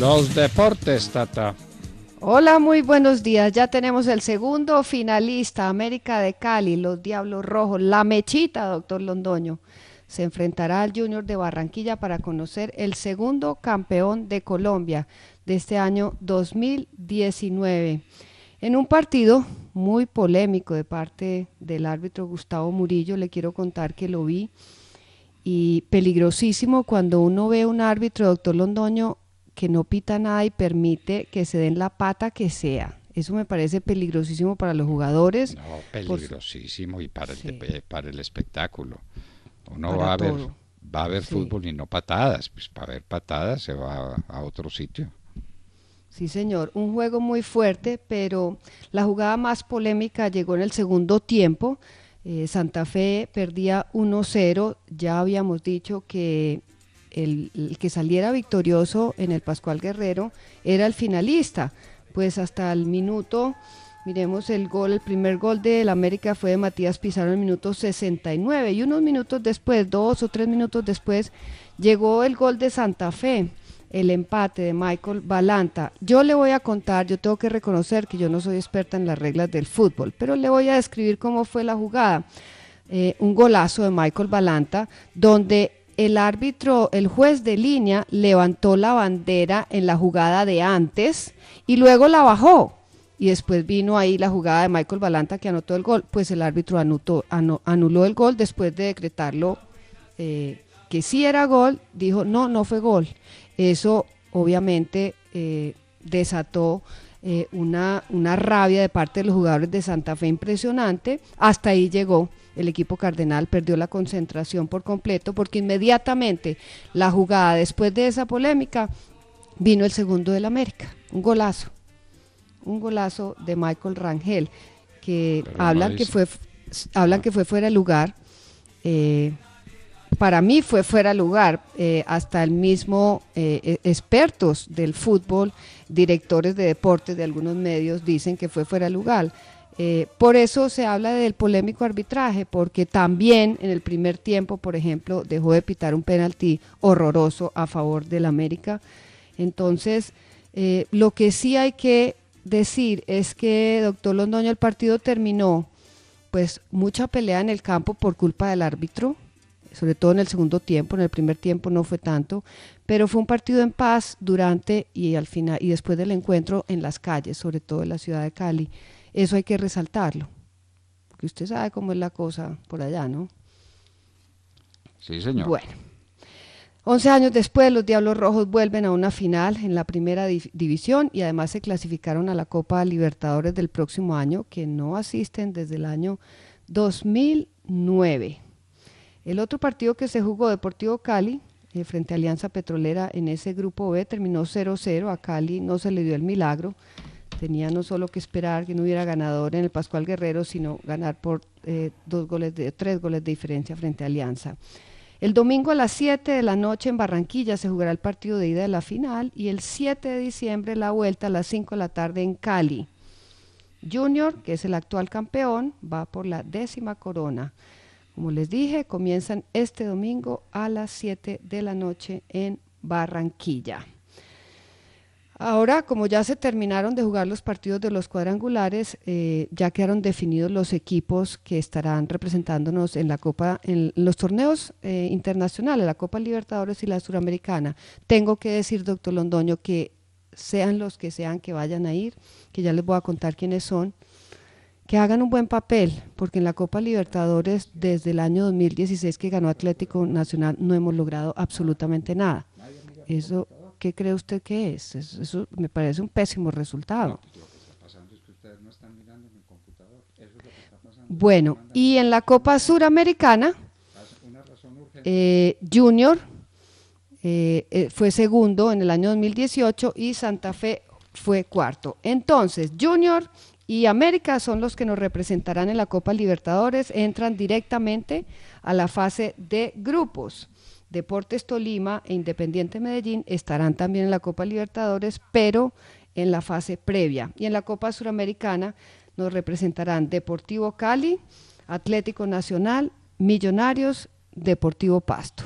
Los deportes, Tata. Hola, muy buenos días. Ya tenemos el segundo finalista, América de Cali, los Diablos Rojos, la mechita, doctor Londoño. Se enfrentará al Junior de Barranquilla para conocer el segundo campeón de Colombia de este año 2019. En un partido muy polémico de parte del árbitro Gustavo Murillo, le quiero contar que lo vi y peligrosísimo cuando uno ve a un árbitro, doctor Londoño, que no pita nada y permite que se den la pata que sea. Eso me parece peligrosísimo para los jugadores. No, peligrosísimo y para, el, para el espectáculo. Uno va a va a haber fútbol y no patadas. Pues para ver patadas se va a, otro sitio. Sí, señor. Un juego muy fuerte, pero la jugada más polémica llegó en el segundo tiempo. Eh, Santa Fe perdía 1-0. Ya habíamos dicho que el, que saliera victorioso en el Pascual Guerrero era el finalista. Pues hasta el minuto Miremos el gol, el primer gol del América fue de Matías Pizarro en el minuto 69 y unos minutos después, dos o tres minutos después, llegó el gol de Santa Fe, el empate de Michael Balanta. Yo le voy a contar, yo tengo que reconocer que yo no soy experta en las reglas del fútbol, pero le voy a describir cómo fue la jugada. Eh, un golazo de Michael Balanta, donde el árbitro, el juez de línea, levantó la bandera en la jugada de antes y luego la bajó. Y después vino ahí la jugada de Michael Balanta que anotó el gol. Pues el árbitro anuló el gol después de decretarlo eh, que sí era gol. Dijo, no, no fue gol. Eso obviamente eh, desató eh, una, una rabia de parte de los jugadores de Santa Fe impresionante. Hasta ahí llegó el equipo cardenal perdió la concentración por completo porque inmediatamente la jugada después de esa polémica vino el segundo del América, un golazo, un golazo de Michael Rangel, que hablan que fue hablan que fue fuera de lugar. Eh, para mí fue fuera de lugar. Eh, hasta el mismo eh, e, expertos del fútbol, directores de deportes de algunos medios dicen que fue fuera de lugar. Eh, por eso se habla del polémico arbitraje, porque también en el primer tiempo, por ejemplo, dejó de pitar un penalti horroroso a favor del América. Entonces, eh, lo que sí hay que decir es que, doctor Londoño, el partido terminó pues mucha pelea en el campo por culpa del árbitro, sobre todo en el segundo tiempo, en el primer tiempo no fue tanto, pero fue un partido en paz durante y al final y después del encuentro en las calles, sobre todo en la ciudad de Cali. Eso hay que resaltarlo, porque usted sabe cómo es la cosa por allá, ¿no? Sí, señor. Bueno. Once años después, los Diablos Rojos vuelven a una final en la primera división y además se clasificaron a la Copa Libertadores del próximo año, que no asisten desde el año 2009. El otro partido que se jugó, Deportivo Cali, eh, frente a Alianza Petrolera en ese grupo B, terminó 0-0. A Cali no se le dio el milagro, tenía no solo que esperar que no hubiera ganador en el Pascual Guerrero, sino ganar por eh, dos goles de, tres goles de diferencia frente a Alianza. El domingo a las 7 de la noche en Barranquilla se jugará el partido de ida de la final y el 7 de diciembre la vuelta a las 5 de la tarde en Cali. Junior, que es el actual campeón, va por la décima corona. Como les dije, comienzan este domingo a las 7 de la noche en Barranquilla. Ahora, como ya se terminaron de jugar los partidos de los cuadrangulares, eh, ya quedaron definidos los equipos que estarán representándonos en la Copa, en los torneos eh, internacionales, la Copa Libertadores y la Suramericana. Tengo que decir, doctor Londoño, que sean los que sean que vayan a ir, que ya les voy a contar quiénes son, que hagan un buen papel, porque en la Copa Libertadores desde el año 2016 que ganó Atlético Nacional no hemos logrado absolutamente nada. Eso ¿qué cree usted que es? Eso, me parece un pésimo resultado. No, Bueno, y en la Copa Suramericana, eh, Junior eh, eh, fue segundo en el año 2018 y Santa Fe fue cuarto. Entonces, Junior y América son los que nos representarán en la Copa Libertadores, entran directamente a la fase de grupos. Deportes Tolima e Independiente Medellín estarán también en la Copa Libertadores, pero en la fase previa. Y en la Copa Suramericana nos representarán Deportivo Cali, Atlético Nacional, Millonarios, Deportivo Pasto.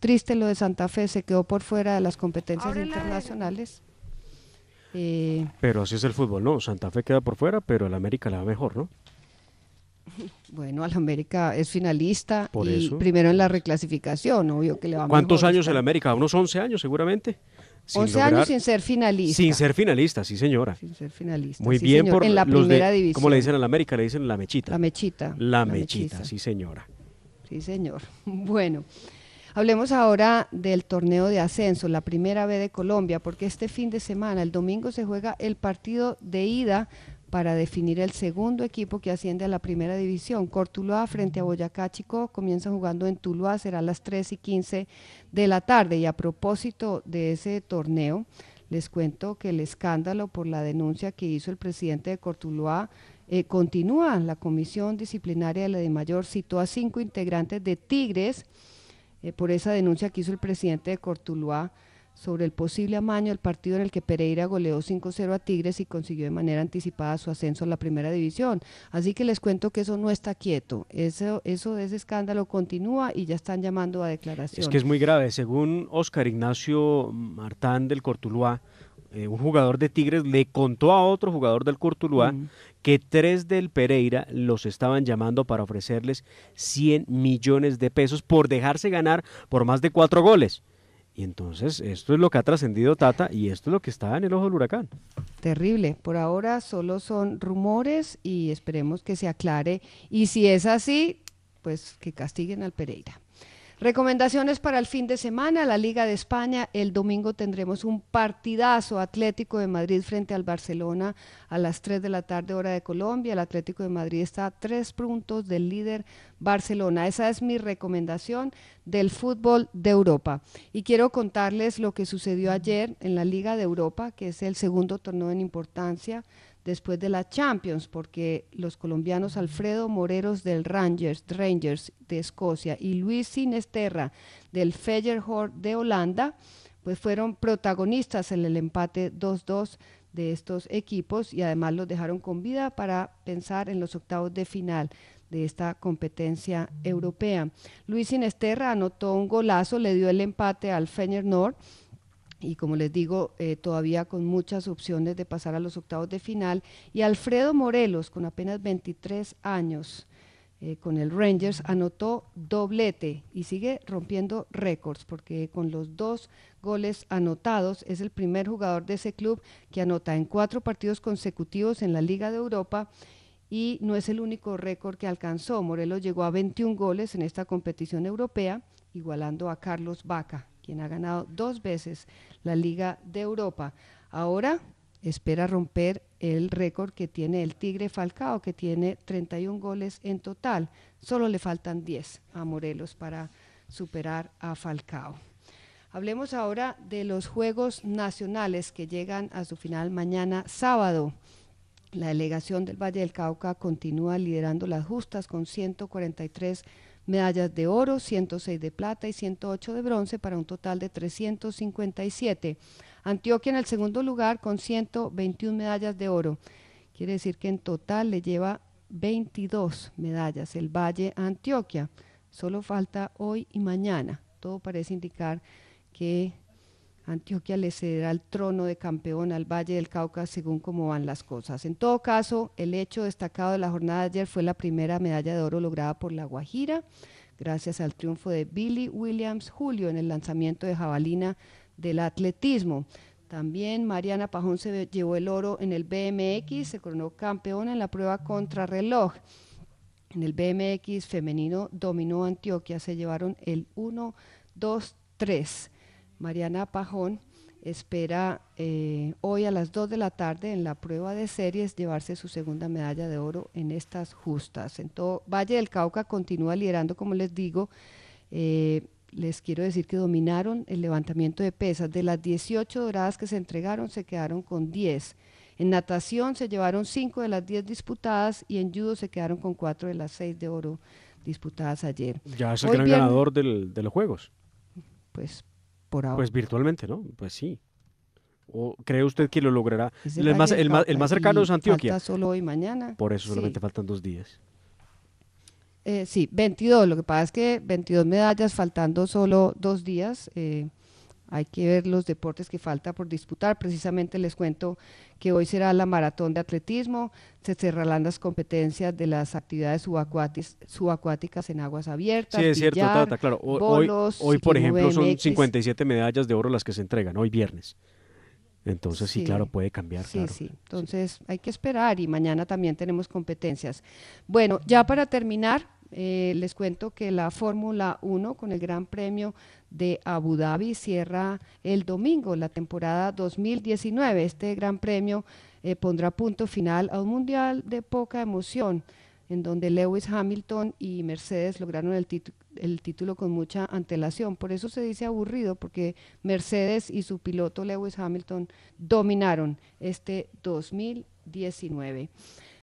Triste lo de Santa Fe, se quedó por fuera de las competencias internacionales. pero así es el fútbol, ¿no? Santa Fe queda por fuera, pero el América la va mejor, ¿no? Bueno, la América es finalista y primero en la reclasificación, obvio que le va ¿Cuántos años en el América? Unos 11 años seguramente. 11 años sin ser finalista. Sin ser finalista, sí señora. Sin ser finalista. Muy sí, bien señor. en la primera división. ¿Cómo le dicen a la América? Le dicen la mechita. La mechita. La, mechita, sí señora. Sí señor. Bueno, hablemos ahora del torneo de ascenso, la primera B de Colombia, porque este fin de semana, el domingo se juega el partido de ida para definir el segundo equipo que asciende a la primera división. Cortuloa frente a Boyacá Chico comienza jugando en Tuluá, será a las 3 y 15 de la tarde. Y a propósito de ese torneo, les cuento que el escándalo por la denuncia que hizo el presidente de Cortuloa eh, continúa. La comisión disciplinaria de la de Mayor citó a cinco integrantes de Tigres eh, por esa denuncia que hizo el presidente de Cortuloa sobre el posible amaño del partido en el que Pereira goleó 5-0 a Tigres y consiguió de manera anticipada su ascenso a la primera división. Así que les cuento que eso no está quieto. Eso, eso de ese escándalo continúa y ya están llamando a declaraciones. Es que es muy grave. Según Oscar Ignacio Martán del Cortuluá, eh, un jugador de Tigres le contó a otro jugador del Cortuluá que tres del Pereira los estaban llamando para ofrecerles 100 millones de pesos por dejarse ganar por más de cuatro goles. Y entonces esto es lo que ha trascendido Tata y esto es lo que está en el ojo del huracán. Terrible. Por ahora solo son rumores y esperemos que se aclare. Y si es así, pues que castiguen al Pereira. Recomendaciones para el fin de semana, la Liga de España, el domingo tendremos un partidazo Atlético de Madrid frente al Barcelona a las 3 de la tarde hora de Colombia. El Atlético de Madrid está a 3 puntos del líder Barcelona. Esa es mi recomendación del fútbol de Europa. Y quiero contarles lo que sucedió ayer en la Liga de Europa, que es el segundo torneo en importancia después de la Champions, porque los colombianos Alfredo Moreros del Rangers, Rangers de Escocia y Luis Sinesterra del Feyenoord de Holanda, pues fueron protagonistas en el empate 2-2 de estos equipos y además los dejaron con vida para pensar en los octavos de final de esta competencia europea. Luis Sinesterra anotó un golazo, le dio el empate al Feyenoord y como les digo, eh, todavía con muchas opciones de pasar a los octavos de final. Y Alfredo Morelos, con apenas 23 años, eh, con el Rangers, anotó doblete y sigue rompiendo récords, porque con los dos goles anotados es el primer jugador de ese club que anota en cuatro partidos consecutivos en la Liga de Europa y no es el único récord que alcanzó. Morelos llegó a 21 goles en esta competición europea, igualando a Carlos Vaca quien ha ganado dos veces la Liga de Europa. Ahora espera romper el récord que tiene el Tigre Falcao, que tiene 31 goles en total. Solo le faltan 10 a Morelos para superar a Falcao. Hablemos ahora de los Juegos Nacionales que llegan a su final mañana sábado. La delegación del Valle del Cauca continúa liderando las justas con 143 medallas de oro, 106 de plata y 108 de bronce para un total de 357. Antioquia en el segundo lugar con 121 medallas de oro. Quiere decir que en total le lleva 22 medallas el Valle Antioquia. Solo falta hoy y mañana. Todo parece indicar que Antioquia le cederá el trono de campeón al Valle del Cauca según como van las cosas. En todo caso, el hecho destacado de la jornada de ayer fue la primera medalla de oro lograda por La Guajira, gracias al triunfo de Billy Williams Julio en el lanzamiento de jabalina del atletismo. También Mariana Pajón se llevó el oro en el BMX, se coronó campeona en la prueba contrarreloj. En el BMX femenino dominó Antioquia, se llevaron el 1, 2, 3. Mariana Pajón espera eh, hoy a las 2 de la tarde en la prueba de series llevarse su segunda medalla de oro en estas justas. En Valle del Cauca continúa liderando, como les digo. Eh, les quiero decir que dominaron el levantamiento de pesas. De las 18 doradas que se entregaron, se quedaron con 10. En natación se llevaron 5 de las 10 disputadas y en judo se quedaron con 4 de las 6 de oro disputadas ayer. Ya es el gran ganador de los Juegos. Pues pues virtualmente, ¿no? Pues sí. ¿O cree usted que lo logrará? El más, cercano es Antioquia. Falta solo hoy mañana. Por eso solamente faltan dos días. Eh, sí, 22. Lo que pasa es que 22 medallas faltando solo dos días. Eh, hay que ver los deportes que falta por disputar. Precisamente les cuento que hoy será la maratón de atletismo, se cerrarán las competencias de las actividades subacuáticas en aguas abiertas. Sí, es cierto, Tata, claro. Hoy, por ejemplo, son 57 medallas de oro las que se entregan, hoy viernes. Entonces, sí, claro, puede cambiar. Sí, sí. Entonces, hay que esperar y mañana también tenemos competencias. Bueno, ya para terminar, eh, les cuento que la Fórmula 1 con el Gran Premio de Abu Dhabi cierra el domingo la temporada 2019. Este Gran Premio eh, pondrá punto final a un mundial de poca emoción, en donde Lewis Hamilton y Mercedes lograron el, el título con mucha antelación. Por eso se dice aburrido, porque Mercedes y su piloto Lewis Hamilton dominaron este 2019.